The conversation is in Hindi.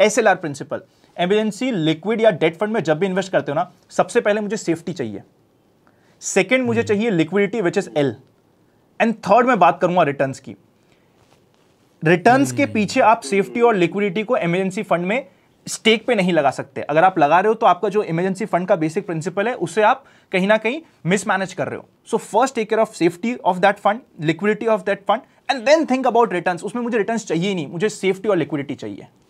S L R principle emergency liquid या डेट फंड में जब भी इन्वेस्ट करते हो ना सबसे पहले मुझे सेफ्टी चाहिए सेकेंड मुझे हम्म। चाहिए liquidity which is L and third मैं बात करूंगा रिटर्न की रिटर्न के हम्म। पीछे आप सेफ्टी और लिक्विडिटी को एमरजेंसी फंड में स्टेक पे नहीं लगा सकते अगर आप लगा रहे हो तो आपका जो इमरजेंसी फंड का बेसिक प्रिंसिपल है उसे आप कहीं ना कहीं मिसमैनेज कर रहे हो so first take care of safety of that fund liquidity of that fund and then think about return उसमें मुझे रिटर्न चाहिए नहीं मुझे सेफ्टी और लिक्विडिटी चाहिए